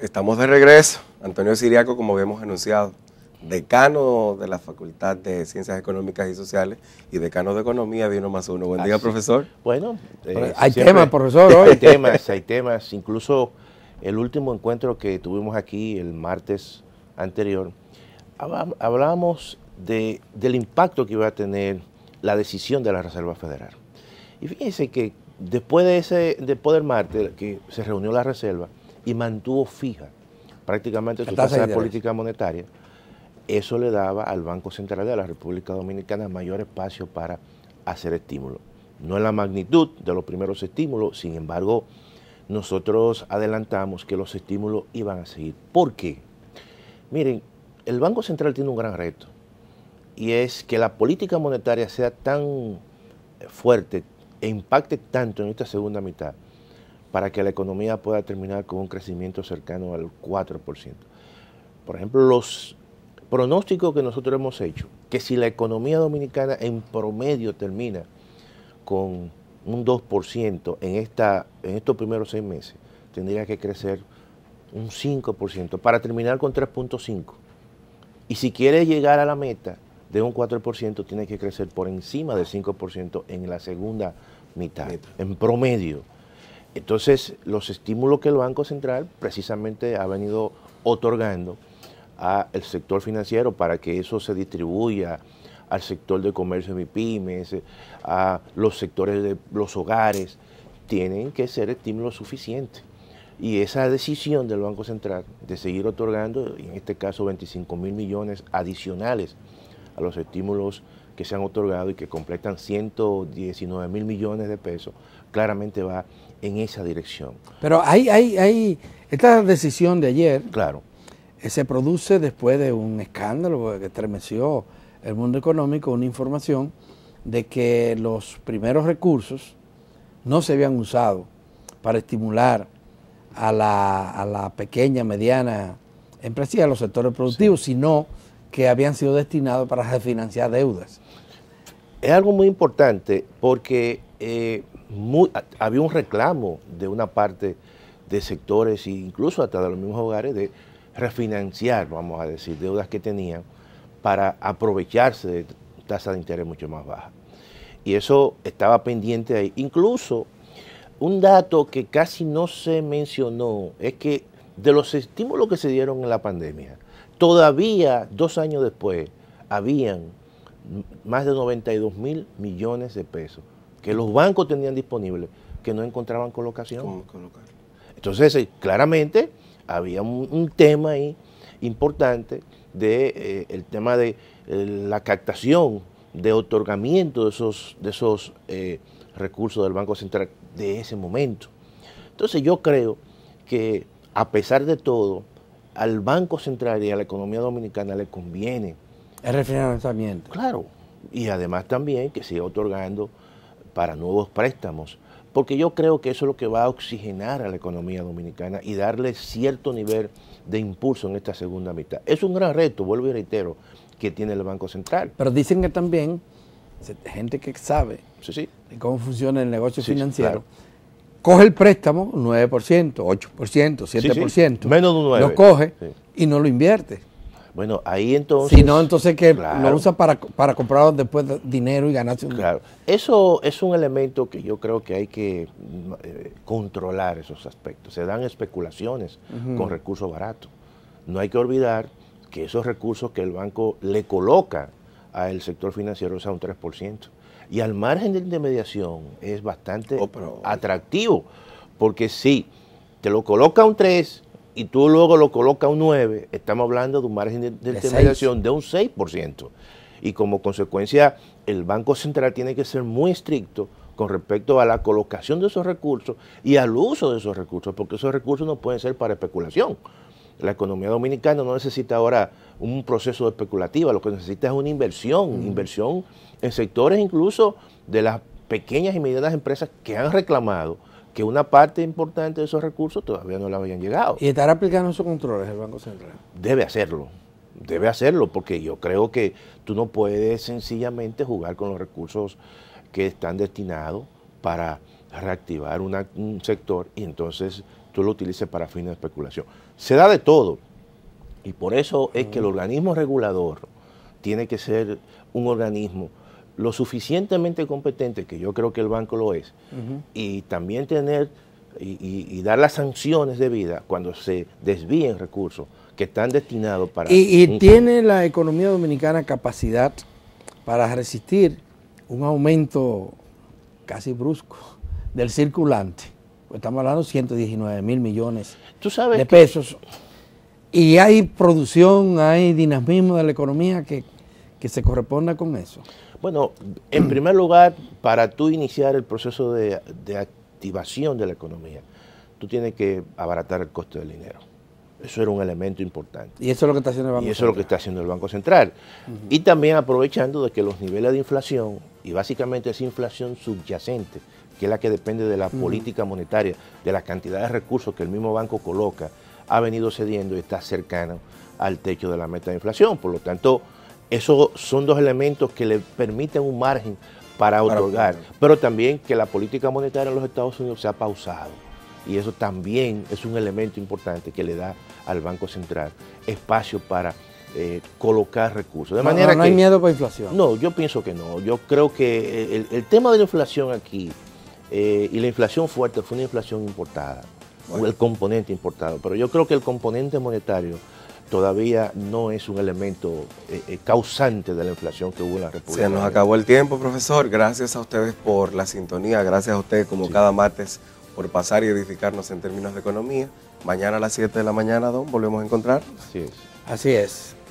Estamos de regreso. Antonio Siriaco, como habíamos anunciado, decano de la Facultad de Ciencias Económicas y Sociales y decano de Economía vino más uno. Buen día, profesor. Bueno, eh, hay temas, profesor. Hoy. Hay temas, hay temas. Incluso el último encuentro que tuvimos aquí el martes anterior, hablábamos de, del impacto que iba a tener la decisión de la Reserva Federal. Y fíjense que después de ese, después del martes que se reunió la Reserva, y mantuvo fija prácticamente su tasa de política monetaria, eso le daba al Banco Central de la República Dominicana mayor espacio para hacer estímulos. No en la magnitud de los primeros estímulos, sin embargo, nosotros adelantamos que los estímulos iban a seguir. ¿Por qué? Miren, el Banco Central tiene un gran reto y es que la política monetaria sea tan fuerte e impacte tanto en esta segunda mitad para que la economía pueda terminar con un crecimiento cercano al 4%. Por ejemplo, los pronósticos que nosotros hemos hecho, que si la economía dominicana en promedio termina con un 2% en, esta, en estos primeros seis meses, tendría que crecer un 5% para terminar con 3.5%. Y si quiere llegar a la meta de un 4%, tiene que crecer por encima del 5% en la segunda mitad, en promedio. Entonces, los estímulos que el Banco Central precisamente ha venido otorgando al sector financiero para que eso se distribuya al sector de comercio y pymes, a los sectores de los hogares, tienen que ser estímulos suficientes. Y esa decisión del Banco Central de seguir otorgando, en este caso 25 mil millones adicionales a los estímulos que se han otorgado y que completan 119 mil millones de pesos, claramente va en esa dirección. Pero hay, hay, hay esta decisión de ayer claro. Eh, se produce después de un escándalo que estremeció el mundo económico, una información de que los primeros recursos no se habían usado para estimular a la, pequeña, mediana empresa a los sectores productivos, sino que habían sido destinados para refinanciar deudas. Es algo muy importante porque eh, había un reclamo de una parte de sectores e incluso hasta de los mismos hogares de refinanciar, vamos a decir, deudas que tenían para aprovecharse de tasas de interés mucho más bajas. Y eso estaba pendiente ahí. Incluso un dato que casi no se mencionó es que de los estímulos que se dieron en la pandemia, todavía dos años después habían más de 92 mil millones de pesos que los bancos tenían disponibles, que no encontraban colocación. Entonces, claramente, había un, tema ahí importante de eh, el tema de eh, la captación de otorgamiento de esos, de esos eh, recursos del Banco Central de ese momento. Entonces yo creo que a pesar de todo, al Banco Central y a la economía dominicana le conviene. El refinanciamiento. Claro. Y además también que siga otorgando para nuevos préstamos, porque yo creo que eso es lo que va a oxigenar a la economía dominicana y darle cierto nivel de impulso en esta segunda mitad. Es un gran reto, vuelvo y reitero, que tiene el Banco Central. Pero dicen que también gente que sabe cómo funciona el negocio financiero. Coge el préstamo, 9%, 8%, 7%. Menos Lo coge y no lo invierte. Bueno, ahí entonces... Si no, entonces que lo usa para, comprar después dinero y ganarse un... Claro, eso es un elemento que yo creo que hay que mm, eh, controlar esos aspectos. Se dan especulaciones con recursos baratos. No hay que olvidar que esos recursos que el banco le coloca al sector financiero es a un 3%. Y al margen de intermediación es bastante oh, atractivo, porque si te lo coloca un 3 y tú luego lo colocas un 9, estamos hablando de un margen de, de, de intermediación de un 6%. Y como consecuencia, el Banco Central tiene que ser muy estricto con respecto a la colocación de esos recursos y al uso de esos recursos, porque esos recursos no pueden ser para especulación. La economía dominicana no necesita ahora un proceso de especulativa, lo que necesita es una inversión, inversión en sectores incluso de las pequeñas y medianas empresas que han reclamado que una parte importante de esos recursos todavía no le habían llegado. ¿Y estar aplicando esos controles el Banco Central? Debe hacerlo, debe hacerlo, porque yo creo que tú no puedes sencillamente jugar con los recursos que están destinados para reactivar un sector y entonces tú lo utilices para fines de especulación. Se da de todo, y por eso es que el mm. organismo regulador tiene que ser un organismo lo suficientemente competente, que yo creo que el banco lo es, y también tener y, dar las sanciones debidas cuando se desvíen recursos que están destinados para... ¿Y, tiene la economía dominicana capacidad para resistir un aumento casi brusco del circulante? Pues estamos hablando de 119 mil millones de pesos. Y hay producción, hay dinamismo de la economía que se corresponda con eso. Bueno, en primer lugar, para tú iniciar el proceso de, activación de la economía, tú tienes que abaratar el costo del dinero. Eso era un elemento importante. Y eso es lo que está haciendo el Banco y eso es lo que está haciendo el Banco Central. Y también aprovechando de que los niveles de inflación, y básicamente esa inflación subyacente, que es la que depende de la política monetaria, de la cantidad de recursos que el mismo banco coloca, ha venido cediendo y está cercano al techo de la meta de inflación. Por lo tanto, esos son dos elementos que le permiten un margen para, otorgar, pero también que la política monetaria en los Estados Unidos se ha pausado. Y eso también es un elemento importante que le da al Banco Central espacio para eh, colocar recursos. De no, hay miedo para inflación. No, yo pienso que no. Yo creo que el, tema de la inflación aquí eh, y la inflación fuerte fue una inflación importada, el componente importado. Pero yo creo que el componente monetario todavía no es un elemento eh, eh, causante de la inflación que hubo en la República. Se nos acabó el tiempo, profesor. Gracias a ustedes por la sintonía. Gracias a ustedes, como cada martes, por pasar y edificarnos en términos de economía. Mañana a las 7 de la mañana, Don, volvemos a encontrar. Así Así es.